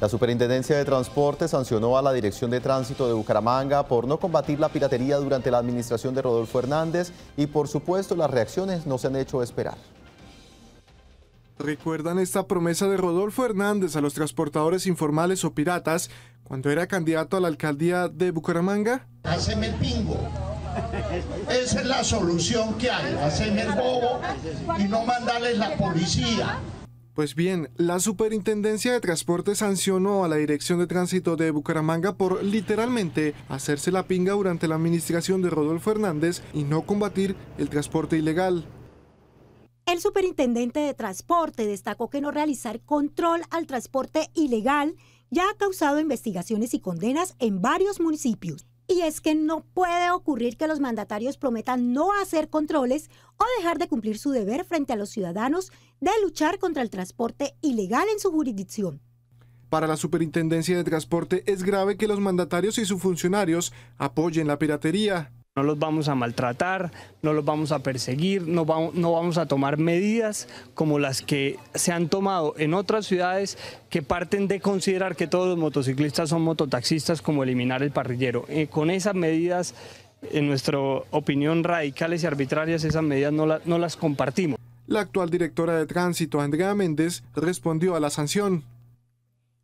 La Superintendencia de Transporte sancionó a la Dirección de Tránsito de Bucaramanga por no combatir la piratería durante la administración de Rodolfo Hernández y por supuesto las reacciones no se han hecho esperar. ¿Recuerdan esta promesa de Rodolfo Hernández a los transportadores informales o piratas cuando era candidato a la alcaldía de Bucaramanga? Haceme el pingo. Esa es la solución que hay, haceme el bobo y no mandarles la policía. Pues bien, la Superintendencia de Transporte sancionó a la Dirección de Tránsito de Bucaramanga por literalmente hacerse la pinga durante la administración de Rodolfo Hernández y no combatir el transporte ilegal. El superintendente de transporte destacó que no realizar control al transporte ilegal ya ha causado investigaciones y condenas en varios municipios. Y es que no puede ocurrir que los mandatarios prometan no hacer controles o dejar de cumplir su deber frente a los ciudadanos de luchar contra el transporte ilegal en su jurisdicción. Para la Superintendencia de Transporte es grave que los mandatarios y sus funcionarios apoyen la piratería, no los vamos a maltratar, no los vamos a perseguir, no vamos, a tomar medidas como las que se han tomado en otras ciudades que parten de considerar que todos los motociclistas son mototaxistas, como eliminar el parrillero. Eh, con esas medidas, en nuestra opinión, radicales y arbitrarias, esas medidas no, no las compartimos. La actual directora de tránsito, Andrea Méndez, respondió a la sanción.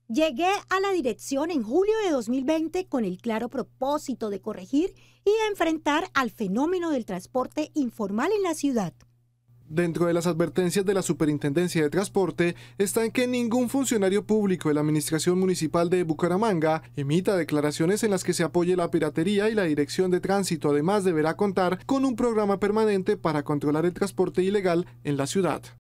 Llegué a la dirección en julio de 2020 con el claro propósito de corregir y enfrentar al fenómeno del transporte informal en la ciudad. Dentro de las advertencias de la Superintendencia de Transporte está en que ningún funcionario público de la Administración Municipal de Bucaramanga emita declaraciones en las que se apoye la piratería y la Dirección de Tránsito además deberá contar con un programa permanente para controlar el transporte ilegal en la ciudad.